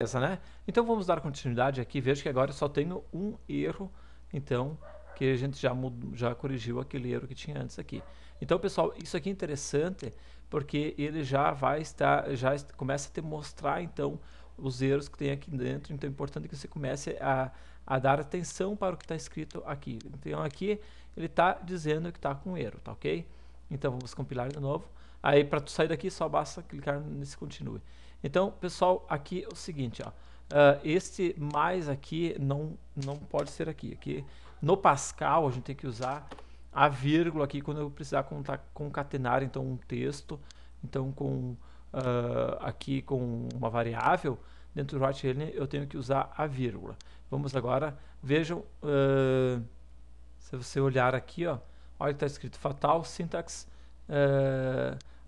Beleza, né? Então vamos dar continuidade aqui. Veja que agora só tenho um erro, então, que a gente já, mudou, já corrigiu aquele erro que tinha antes aqui. Então, pessoal, isso aqui é interessante porque ele já vai estar, já começa a te mostrar, então, os erros que tem aqui dentro. Então é importante que você comece a, a dar atenção para o que está escrito aqui. Então aqui ele está dizendo que está com erro, tá ok? Então vamos compilar de novo. Aí para tu sair daqui só basta clicar nesse continue. Então, pessoal, aqui é o seguinte, ó. Uh, este mais aqui não, não pode ser aqui. aqui. No Pascal, a gente tem que usar a vírgula aqui quando eu precisar concatenar então, um texto. Então, com, uh, aqui com uma variável, dentro do Rothelen eu tenho que usar a vírgula. Vamos agora, vejam, uh, se você olhar aqui, ó, olha que está escrito fatal, sintaxe,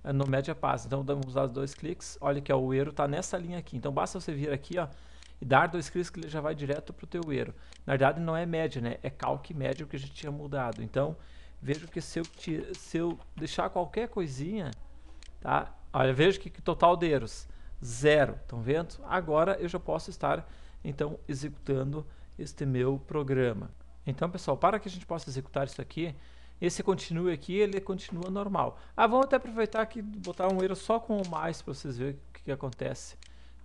é, no média paz. Então vamos dar dois cliques, olha que o erro, está nessa linha aqui. Então basta você vir aqui ó, e dar dois cliques que ele já vai direto para o teu erro. Na verdade não é média, né? é calque médio que a gente tinha mudado. Então vejo que se eu, se eu deixar qualquer coisinha, tá? olha, vejo que, total de erros zero, estão vendo? Agora eu já posso estar então executando este meu programa. Então pessoal, para que a gente possa executar isso aqui, esse continue aqui, ele continua normal. Ah, vamos até aproveitar aqui, botar um erro só com o mais para vocês verem o que, que acontece.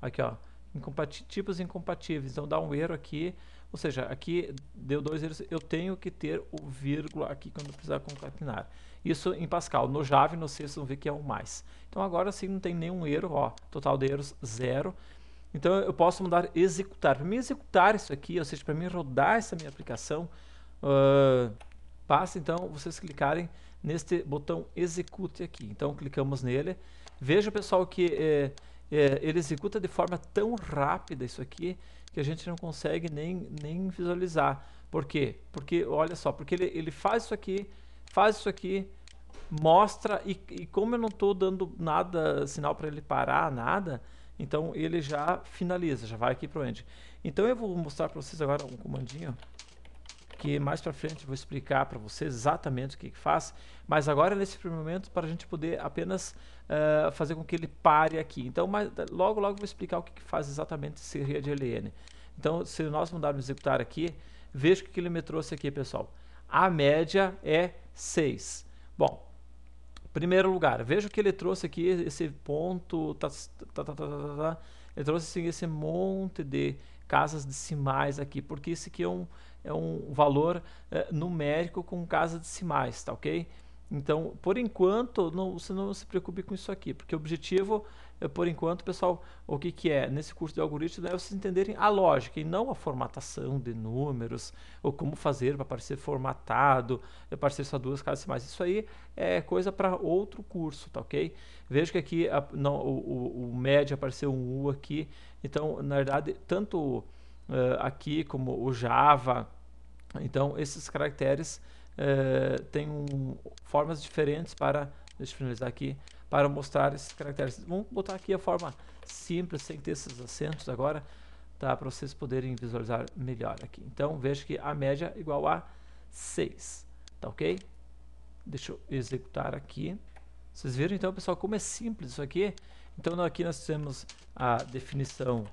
Aqui, ó, incompati tipos incompatíveis. Então dá um erro aqui, ou seja, aqui deu dois erros. Eu tenho que ter o vírgula aqui quando precisar concatenar. Isso em Pascal. No Java, no C, vocês vão ver que é um mais. Então agora sim não tem nenhum erro, ó, total de erros zero. Então eu posso mudar executar. Para mim executar isso aqui, ou seja, para mim rodar essa minha aplicação, uh, Basta então vocês clicarem neste botão execute aqui. Então clicamos nele. Veja pessoal que é, é, ele executa de forma tão rápida isso aqui que a gente não consegue nem, nem visualizar. Por quê? Porque olha só, porque ele, ele faz isso aqui, faz isso aqui, mostra e, e como eu não estou dando nada sinal para ele parar nada, então ele já finaliza, já vai aqui para o end. Então eu vou mostrar para vocês agora um comandinho que mais para frente eu vou explicar para você exatamente o que, que, faz, mas agora é nesse primeiro momento para a gente poder apenas uh, fazer com que ele pare aqui. Então, mas, logo logo vou explicar o que, que faz exatamente esse de LN. Então, se nós mudarmos executar aqui, veja o que, ele me trouxe aqui, pessoal. A média é 6. Bom, primeiro lugar, veja o que ele trouxe aqui, esse ponto, tá tá tá, tá, tá, tá, ele trouxe assim, esse monte de casas decimais aqui, porque esse aqui é um, é um valor é, numérico com casas decimais, tá ok? Então, por enquanto, não, você não se preocupe com isso aqui, porque o objetivo, é, por enquanto, pessoal, o que, que é nesse curso de algoritmo é vocês entenderem a lógica e não a formatação de números, ou como fazer para parecer formatado, aparecer só duas casas decimais. Isso aí é coisa para outro curso, tá ok? Veja que aqui a, não, o, o, o médio apareceu um U aqui, então, na verdade, tanto uh, aqui, como o Java. Então, esses caracteres uh, têm um, formas diferentes para, deixa eu finalizar aqui, para mostrar esses caracteres. Vamos botar aqui a forma simples, sem ter esses acentos agora, tá? para vocês poderem visualizar melhor aqui. Então, veja que a média é igual a 6, tá ok? Deixa eu executar aqui. Vocês viram então, pessoal, como é simples isso aqui? Então, aqui nós temos a definição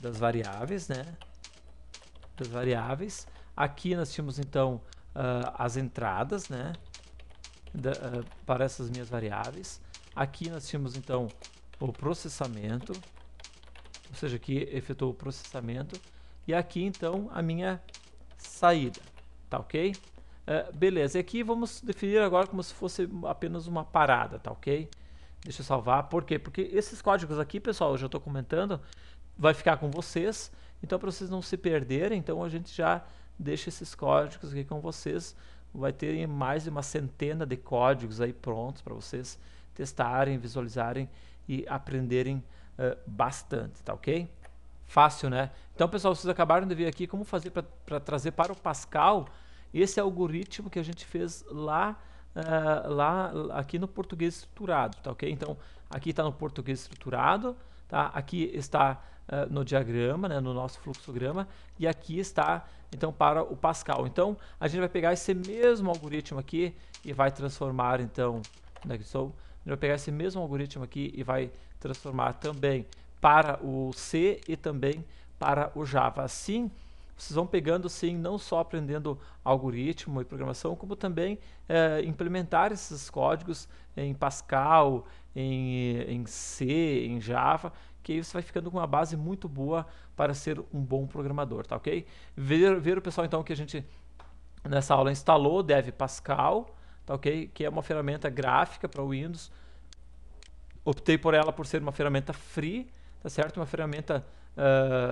das variáveis, né? Das variáveis. Aqui nós tínhamos então uh, as entradas, né? Da, uh, para essas minhas variáveis. Aqui nós tínhamos então o processamento, ou seja, aqui efetuou o processamento. E aqui então a minha saída, tá ok? Uh, beleza, e aqui vamos definir agora como se fosse apenas uma parada, tá ok? Deixa eu salvar, por quê? Porque esses códigos aqui, pessoal, eu já estou comentando, vai ficar com vocês. Então, para vocês não se perderem, então a gente já deixa esses códigos aqui com vocês. Vai ter mais de uma centena de códigos aí prontos para vocês testarem, visualizarem e aprenderem uh, bastante, tá ok? Fácil, né? Então, pessoal, vocês acabaram de ver aqui como fazer para trazer para o Pascal esse algoritmo que a gente fez lá, uh, lá aqui no português estruturado, tá ok? Então, aqui está no português estruturado, Tá? Aqui está uh, no diagrama, né, no nosso fluxograma, e aqui está então para o Pascal. Então a gente vai pegar esse mesmo algoritmo aqui e vai transformar então, né, sou, vai pegar esse mesmo algoritmo aqui e vai transformar também para o C e também para o Java. Assim, vocês vão pegando sim, não só aprendendo algoritmo e programação, como também é, implementar esses códigos em Pascal, em, eh, em C, em Java, que aí você vai ficando com uma base muito boa para ser um bom programador, tá ok? Ver, ver o pessoal então que a gente nessa aula instalou, Dev Pascal, tá ok? Que é uma ferramenta gráfica para Windows. Optei por ela por ser uma ferramenta free, tá certo? Uma ferramenta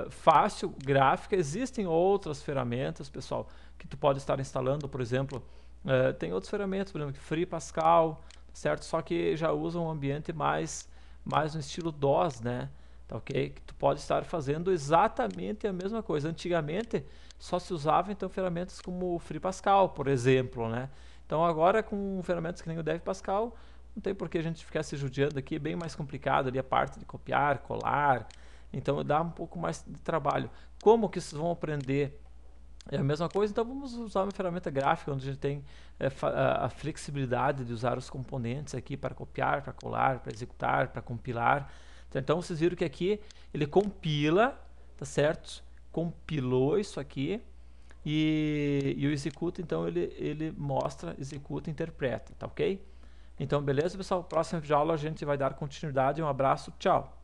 uh, fácil, gráfica. Existem outras ferramentas, pessoal, que tu pode estar instalando, por exemplo, uh, tem outras ferramentas, por exemplo, Free Pascal, certo? Só que já usa um ambiente mais, mais no estilo DOS, né? Tá ok? Que tu pode estar fazendo exatamente a mesma coisa. Antigamente só se usava então ferramentas como o Free Pascal, por exemplo, né? Então agora com ferramentas que nem o Dev Pascal, não tem por que a gente ficar se judiando aqui, é bem mais complicado ali a parte de copiar, colar. Então dá um pouco mais de trabalho. Como que vocês vão aprender é a mesma coisa, então vamos usar uma ferramenta gráfica, onde a gente tem é, a flexibilidade de usar os componentes aqui para copiar, para colar, para executar, para compilar. Então, então vocês viram que aqui ele compila, tá certo? Compilou isso aqui e, e o executa, então ele, ele mostra, executa, interpreta, tá ok? Então beleza pessoal, Próxima aula a gente vai dar continuidade, um abraço, tchau!